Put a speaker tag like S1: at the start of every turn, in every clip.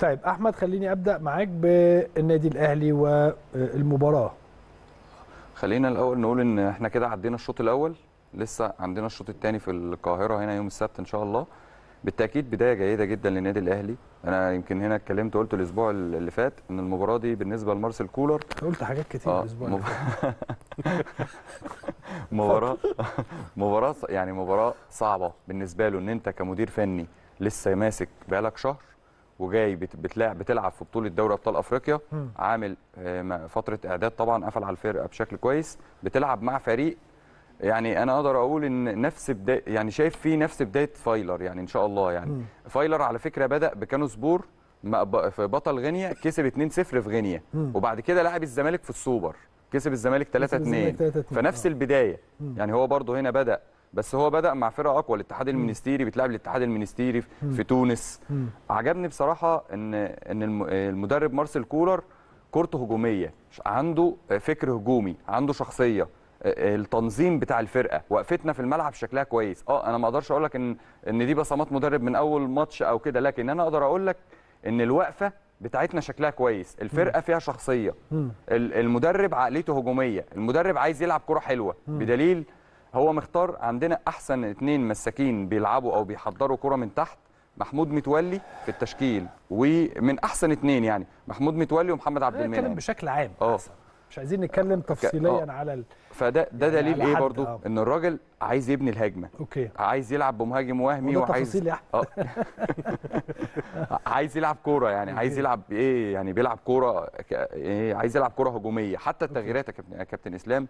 S1: طيب احمد خليني ابدا معاك بالنادي الاهلي والمباراه خلينا الاول نقول ان احنا كده عدينا الشوط الاول لسه عندنا الشوط الثاني في القاهره هنا يوم السبت ان شاء الله بالتاكيد بدايه جيده جدا للنادي الاهلي انا يمكن هنا اتكلمت قلت الاسبوع اللي فات ان المباراه دي بالنسبه لمارسيل كولر قلت حاجات كتير آه الاسبوع مب... مباراه مباراه يعني مباراه صعبه بالنسبه له ان انت كمدير فني لسه ماسك بقالك شهر وجاي بتلعب بتلعب في بطوله دوري ابطال افريقيا عامل آه، فتره اعداد طبعا قفل على الفرقه بشكل كويس بتلعب مع فريق يعني انا اقدر اقول ان نفس بدايه يعني شايف فيه نفس بدايه فايلر يعني ان شاء الله يعني م. فايلر على فكره بدا بكانوسبور في بطل غينيا كسب 2-0 في غينيا وبعد كده لعب الزمالك في السوبر كسب الزمالك 3-2 فنفس آه. البدايه يعني هو برده هنا بدا بس هو بدا مع فرقه اقوى الاتحاد المنستيري بتلعب الاتحاد المنستيري في تونس عجبني بصراحه ان ان المدرب مارسيل كولر كورته هجوميه عنده فكر هجومي عنده شخصيه آه، آه، التنظيم بتاع الفرقه وقفتنا في الملعب شكلها كويس اه انا ما اقدرش اقول لك ان ان دي بصمات مدرب من اول ماتش او كده لكن انا اقدر اقول لك ان الوقفه بتاعتنا شكلها كويس الفرقه فيها شخصيه المدرب عقليته هجوميه المدرب عايز يلعب كره حلوه بدليل هو مختار عندنا احسن اثنين مساكين بيلعبوا او بيحضروا كره من تحت محمود متولي في التشكيل ومن احسن اثنين يعني محمود متولي ومحمد عبد المنعم بشكل عام أوه. مش عايزين نتكلم تفصيليا أوكي. آه. على ال... فده ده يعني دليل ايه برضو آه. ان الراجل عايز يبني الهجمه أوكي. عايز يلعب بمهاجم وهمي وعايز آه. عايز يلعب كوره يعني عايز يلعب ايه يعني بيلعب كوره ايه عايز يلعب كوره هجوميه حتى التغييرات يا كابتن اسلام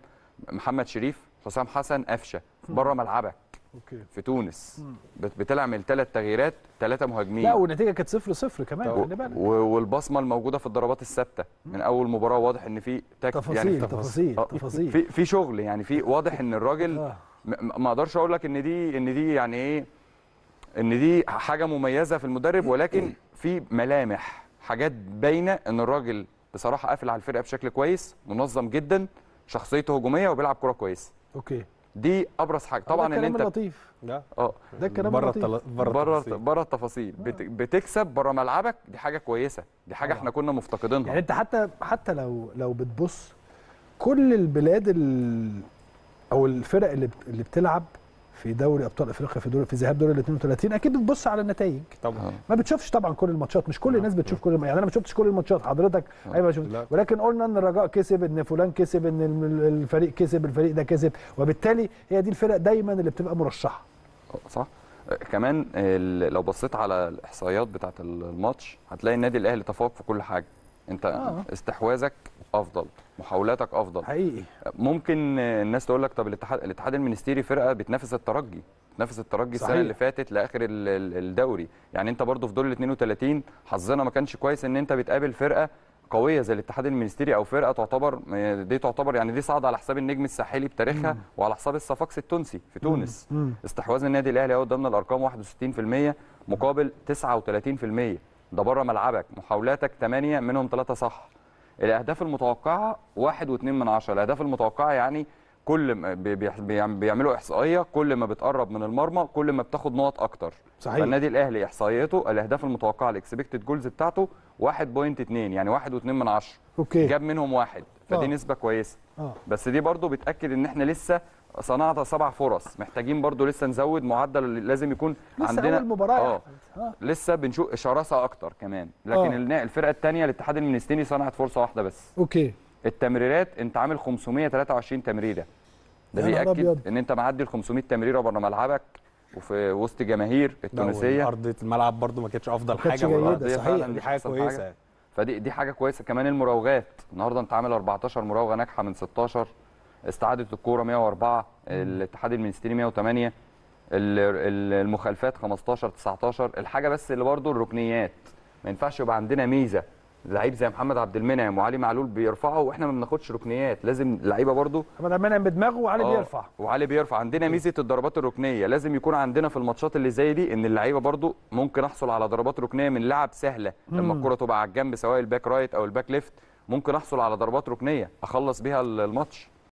S1: محمد شريف حسام حسن قفشه بره ملعبك أوكي. في تونس بتلعب ثلاث تغييرات ثلاثه مهاجمين لا والنتيجه كانت 0 0 كمان والبصمه الموجوده في الضربات الثابته من اول مباراه واضح ان في تك... تفاصيل يعني تفاصيل آه، تفاصيل في في شغل يعني في واضح ان الراجل آه. ما اقدرش اقول لك ان دي ان دي يعني ايه ان دي حاجه مميزه في المدرب ولكن في ملامح حاجات باينه ان الراجل بصراحه قافل على الفرقه بشكل كويس منظم جدا شخصيته هجوميه وبيلعب كره كويسه اوكي دي ابرز حاجه آه، طبعا ان انت لطيف اه ده الكلام بره التل... بره بره التفاصيل بت... بتكسب بره ملعبك دي حاجه كويسه دي حاجه آه. احنا كنا مفتقدينها يعني انت حتى حتى لو لو بتبص كل البلاد ال... او الفرق اللي بت... اللي بتلعب في دوري ابطال افريقيا في دوري في ذهاب دوري ال 32 اكيد بتبص على النتائج طبعا آه. ما بتشوفش طبعا كل الماتشات مش كل آه. الناس بتشوف كل يعني انا ما شفتش كل الماتشات حضرتك آه. ايوه ما شفت ولكن قلنا ان الرجاء كسب ان فلان كسب ان الفريق كسب الفريق ده كسب وبالتالي هي دي الفرق دايما اللي بتبقى مرشحه صح كمان لو بصيت على الاحصائيات بتاعه الماتش هتلاقي النادي الاهلي تفوق في كل حاجه انت آه. استحواذك افضل محاولاتك افضل حقيقي ممكن الناس تقول لك طب الاتحاد الاتحاد المنستيري فرقه بتنافس الترجي بتنافس الترجي صحيح. السنه اللي فاتت لاخر الدوري يعني انت برضو في دور ال 32 حظنا ما كانش كويس ان انت بتقابل فرقه قويه زي الاتحاد المنستيري او فرقه تعتبر دي تعتبر يعني دي صعد على حساب النجم الساحلي بتاريخها مم. وعلى حساب الصفاقس التونسي في تونس استحواذ النادي الاهلي اهو قدامنا الارقام 61% مقابل 39% ده بره ملعبك محاولاتك 8 منهم 3 صح الاهداف المتوقعه 1 و2 من 10 الاهداف المتوقعه يعني كل ما بيعملوا احصائيه كل ما بتقرب من المرمى كل ما بتاخد نقط اكتر صحيح فالنادي الاهلي احصائيته الاهداف المتوقعه الاكسبكتد جولز بتاعته 1.2 يعني 1 و2 من 10 أوكي. جاب منهم واحد فدي آه. نسبه كويسه آه. بس دي برضو بتاكد ان احنا لسه صنعت سبع فرص محتاجين برضو لسه نزود معدل لازم يكون لسه عندنا اول مباراه يعني. آه. آه. لسه بنشوف شراسه اكتر كمان لكن آه. الفرقه الثانيه الاتحاد المنستيني صنعت فرصه واحده بس اوكي التمريرات انت عامل 523 تمريره ده بيأكد ان انت معدي ال 500 تمريره بره ملعبك وفي وسط جماهير التونسيه ارضيه الملعب برضو ما كانتش افضل حاجه والارضيه صحيح دي حاجه كويسه حاجة. يعني. فدي دي حاجه كويسه كمان المراوغات النهارده انت عامل 14 مراوغه ناجحه من 16 استعاده الكوره 104 الاتحاد المنستيري 108 المخالفات 15 19 الحاجه بس اللي برضه الركنيات ما ينفعش يبقى عندنا ميزه لعيب زي محمد عبد المنعم وعلي معلول بيرفعه واحنا ما بناخدش ركنيات لازم اللعيبه برضه محمد عبد المنعم بدماغه وعلي آه، بيرفع وعلي بيرفع عندنا ميزه الضربات الركنيه لازم يكون عندنا في الماتشات اللي زي دي ان اللعيبه برضه ممكن احصل على ضربات ركنيه من لعب سهله لما الكره تبقى على الجنب سواء الباك رايت او الباك ليفت ممكن احصل على ضربات ركنيه اخلص بيها الماتش